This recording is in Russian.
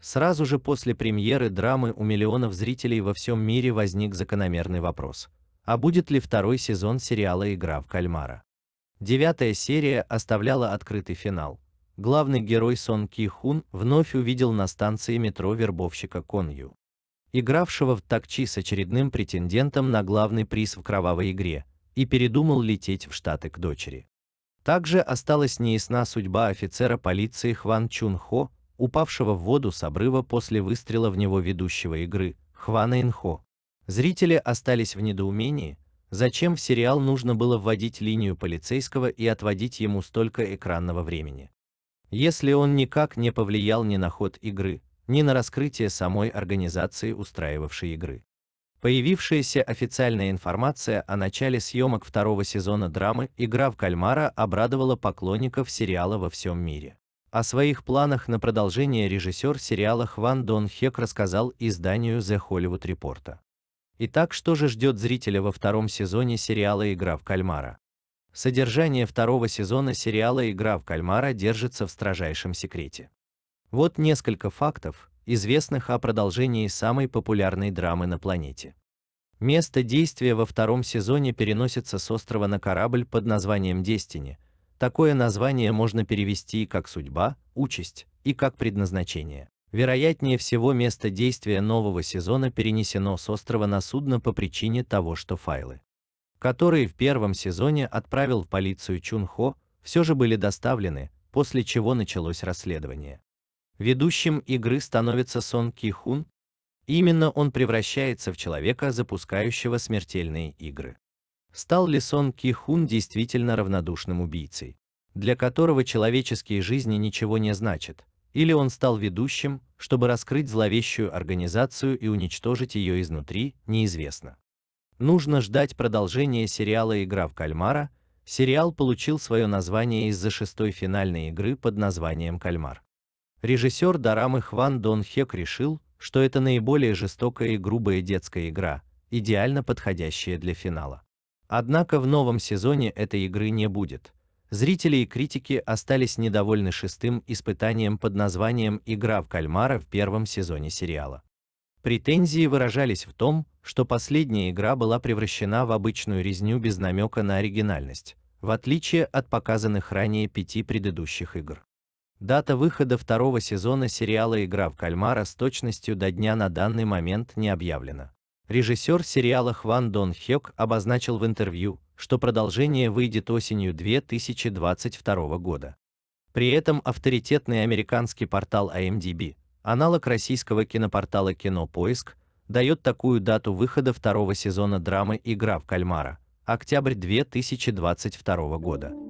Сразу же после премьеры драмы у миллионов зрителей во всем мире возник закономерный вопрос. А будет ли второй сезон сериала «Игра в кальмара»? Девятая серия оставляла открытый финал. Главный герой Сон Ки Хун вновь увидел на станции метро вербовщика Кон Ю, игравшего в такчи с очередным претендентом на главный приз в кровавой игре, и передумал лететь в Штаты к дочери. Также осталась неясна судьба офицера полиции Хван Чун Хо, упавшего в воду с обрыва после выстрела в него ведущего игры Хвана Ин Хо. Зрители остались в недоумении, зачем в сериал нужно было вводить линию полицейского и отводить ему столько экранного времени. Если он никак не повлиял ни на ход игры, ни на раскрытие самой организации, устраивавшей игры. Появившаяся официальная информация о начале съемок второго сезона драмы «Игра в кальмара» обрадовала поклонников сериала во всем мире. О своих планах на продолжение режиссер сериала Хван Дон Хек рассказал изданию The Hollywood Reporter. Итак, что же ждет зрителя во втором сезоне сериала «Игра в кальмара»? Содержание второго сезона сериала «Игра в кальмара» держится в строжайшем секрете. Вот несколько фактов, известных о продолжении самой популярной драмы на планете. Место действия во втором сезоне переносится с острова на корабль под названием Destiny. Такое название можно перевести и как судьба, участь и как предназначение. Вероятнее всего, место действия нового сезона перенесено с острова на судно по причине того, что файлы, которые в первом сезоне отправил в полицию Чунхо, все же были доставлены, после чего началось расследование. Ведущим игры становится Сон Кихун. именно он превращается в человека, запускающего смертельные игры. Стал ли Сон Кихун действительно равнодушным убийцей, для которого человеческие жизни ничего не значат, или он стал ведущим, чтобы раскрыть зловещую организацию и уничтожить ее изнутри, неизвестно. Нужно ждать продолжения сериала «Игра в кальмара», сериал получил свое название из-за шестой финальной игры под названием «Кальмар». Режиссер дорамы Хван Дон Хек решил, что это наиболее жестокая и грубая детская игра, идеально подходящая для финала. Однако в новом сезоне этой игры не будет. Зрители и критики остались недовольны шестым испытанием под названием «Игра в кальмара» в первом сезоне сериала. Претензии выражались в том, что последняя игра была превращена в обычную резню без намека на оригинальность, в отличие от показанных ранее пяти предыдущих игр. Дата выхода второго сезона сериала «Игра в кальмара» с точностью до дня на данный момент не объявлена. Режиссер сериала Хван Дон Хёк обозначил в интервью, что продолжение выйдет осенью 2022 года. При этом авторитетный американский портал IMDb, аналог российского кинопортала Кинопоиск, дает такую дату выхода второго сезона драмы «Игра в кальмара» – октябрь 2022 года.